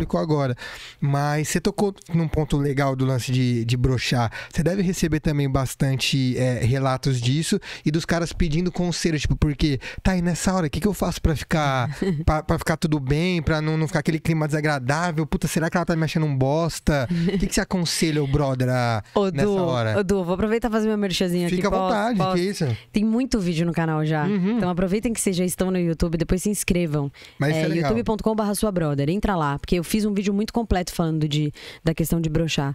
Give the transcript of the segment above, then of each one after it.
explicou agora. Mas você tocou num ponto legal do lance de, de brochar. Você deve receber também bastante é, relatos disso e dos caras pedindo conselho, tipo, porque, tá aí nessa hora, o que, que eu faço para ficar para ficar tudo bem, para não, não ficar aquele clima desagradável? Puta, será que ela tá me achando um bosta? O que, que você aconselha o brother a, ô, nessa du, hora? Ô, du, vou aproveitar e fazer meu merchazinho aqui. Fica à vontade, posso. que isso? Tem muito vídeo no canal já. Uhum. Então aproveitem que vocês já estão no YouTube, depois se inscrevam. Mas é, é youtube.com/barra sua brother. Entra lá, porque eu fiz um vídeo muito completo falando de, da questão de brochar.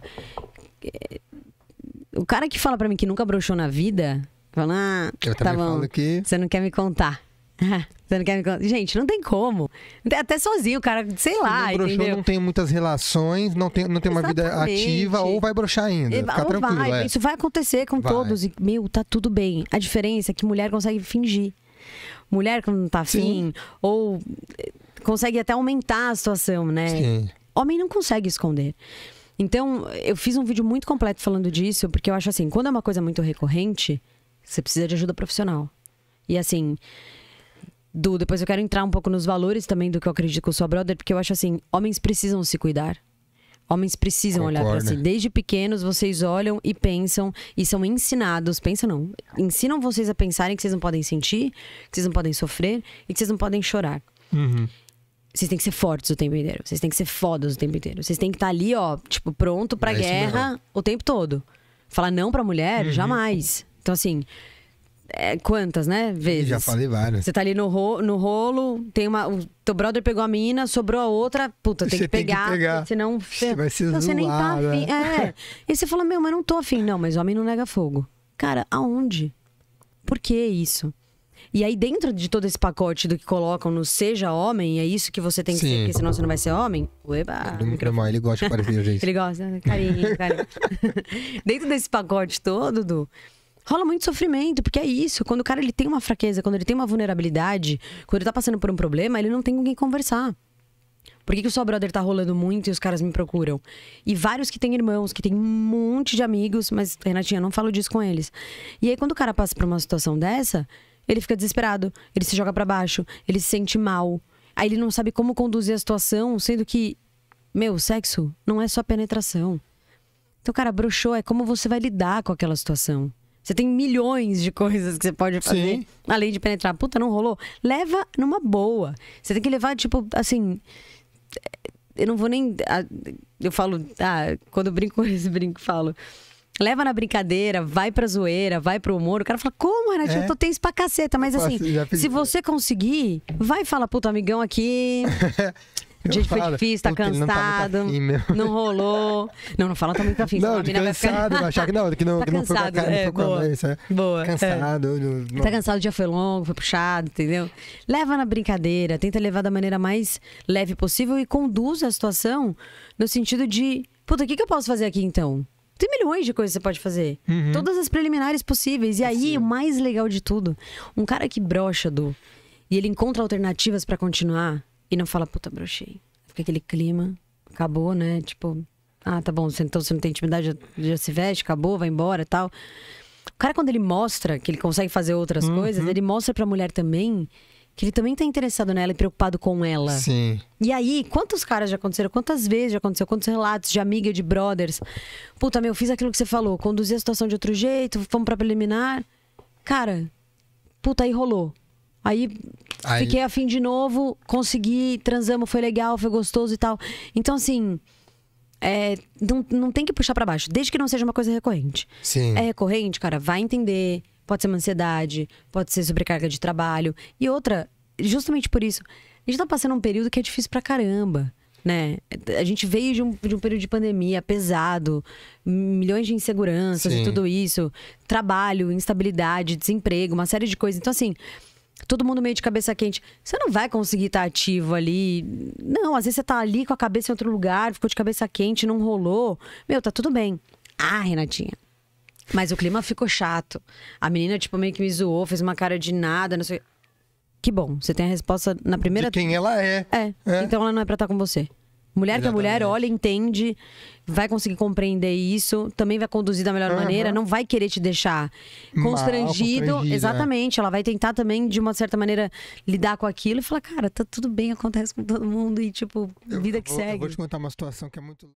O cara que fala para mim que nunca brochou na vida, fala, ah, eu tá bom, que... você não quer me contar. Você não quer me contar? Gente, não tem como. Até sozinho, o cara, sei lá. Se não broxou, não tem muitas relações, não tem, não tem uma vida ativa, ou vai broxar ainda. Fica ou tranquilo. Vai, é. Isso vai acontecer com vai. todos. E, meu, tá tudo bem. A diferença é que mulher consegue fingir mulher que não tá afim, Sim. ou consegue até aumentar a situação, né? Sim. Homem não consegue esconder. Então, eu fiz um vídeo muito completo falando disso, porque eu acho assim, quando é uma coisa muito recorrente, você precisa de ajuda profissional. E assim, do depois eu quero entrar um pouco nos valores também do que eu acredito com o sua brother, porque eu acho assim, homens precisam se cuidar. Homens precisam Concordo. olhar para si. Desde pequenos, vocês olham e pensam e são ensinados. Pensam não. Ensinam vocês a pensarem que vocês não podem sentir, que vocês não podem sofrer e que vocês não podem chorar. Uhum vocês têm que ser fortes o tempo inteiro. Vocês têm que ser fodas o tempo inteiro. Vocês têm que estar tá ali, ó, tipo, pronto pra é guerra o tempo todo. Falar não pra mulher, uhum. jamais. Então, assim, é, quantas, né? Vezes. Já falei várias. Você tá ali no, ro no rolo, tem uma. O teu brother pegou a mina, sobrou a outra, puta, tem, que, tem pegar, que pegar. Senão. Você vai se então, você nem tá né? afim. É. e você falou, meu, mas não tô afim. Não, mas o homem não nega fogo. Cara, aonde? Por que isso? E aí, dentro de todo esse pacote do que colocam no seja homem, é isso que você tem que Sim. ser, porque senão você não vai ser homem? Ueba! É microfone. Ele gosta de parecer gente. ele gosta, né? carinho, carinho. dentro desse pacote todo, Du, rola muito sofrimento, porque é isso. Quando o cara ele tem uma fraqueza, quando ele tem uma vulnerabilidade, quando ele tá passando por um problema, ele não tem com quem conversar. Por que, que o seu brother tá rolando muito e os caras me procuram? E vários que têm irmãos, que têm um monte de amigos, mas, Renatinha, não falo disso com eles. E aí, quando o cara passa por uma situação dessa, ele fica desesperado, ele se joga para baixo, ele se sente mal. Aí ele não sabe como conduzir a situação, sendo que, meu, sexo não é só penetração. Então, cara, broxou é como você vai lidar com aquela situação. Você tem milhões de coisas que você pode fazer. Sim. Além de penetrar. Puta, não rolou. Leva numa boa. Você tem que levar, tipo, assim. Eu não vou nem. Ah, eu falo. Ah, quando eu brinco com esse brinco, falo leva na brincadeira, vai pra zoeira, vai pro humor. O cara fala, como, Renato? É. Eu tô tenso pra caceta. Mas assim, se você conseguir, vai falar pro teu amigão aqui. O dia foi difícil, tá cansado. Não, tá não, rolou. Não, não fala tá muito afim. Não, de cansado, vai ficar... achar que não, que não, tá que não cansado, é, foi, cara, é, não foi boa, isso, é. boa. Cansado. É. Não... Tá cansado, o dia foi longo, foi puxado, entendeu? Leva na brincadeira, tenta levar da maneira mais leve possível e conduz a situação no sentido de, puta, o que, que eu posso fazer aqui então? Tem milhões de coisas que você pode fazer. Uhum. Todas as preliminares possíveis. E aí, o mais legal de tudo, um cara que brocha do e ele encontra alternativas para continuar e não fala, puta, brochei. Fica aquele clima, acabou, né? Tipo, ah, tá bom, então você não tem intimidade, já, já se veste, acabou, vai embora tal. O cara, quando ele mostra que ele consegue fazer outras uhum. coisas, ele mostra pra mulher também que ele também tá interessado nela e preocupado com ela. Sim. E aí, quantos caras já aconteceram? Quantas vezes já aconteceu? Quantos relatos de amiga, de brothers? Puta, meu, fiz aquilo que você falou, conduzi a situação de outro jeito, fomos pra preliminar. Cara, puta, aí rolou. Aí, aí... fiquei afim de novo, consegui, transamos, foi legal, foi gostoso e tal. Então, assim. É, não, não tem que puxar para baixo, desde que não seja uma coisa recorrente. Sim. É recorrente, cara, vai entender Pode ser uma ansiedade, pode ser sobrecarga de trabalho. E outra, justamente por isso, a gente tá passando um período que é difícil pra caramba. Né? A gente veio de um, de um período de pandemia pesado, milhões de inseguranças Sim. e tudo isso, trabalho, instabilidade, desemprego, uma série de coisas. Então, assim, todo mundo meio de cabeça quente. Você não vai conseguir estar tá ativo ali. Não, às vezes você tá ali com a cabeça em outro lugar, ficou de cabeça quente, não rolou. Meu, tá tudo bem. Ah, Renatinha, mas o clima ficou chato. A menina, tipo, meio que me zoou, fez uma cara de nada, não sei. Que bom, você tem a resposta na primeira. De quem ela é. É. é. Então ela não é pra estar tá com você. Mulher que é mulher olha, entende, vai conseguir compreender isso, também vai conduzir da melhor uhum. maneira, não vai querer te deixar constrangido. Exatamente. Ela vai tentar também, de uma certa maneira, lidar com aquilo e falar, cara, tá tudo bem, acontece com todo mundo e, tipo, vida eu, eu que vou, segue. Eu vou te contar uma situação que é muito.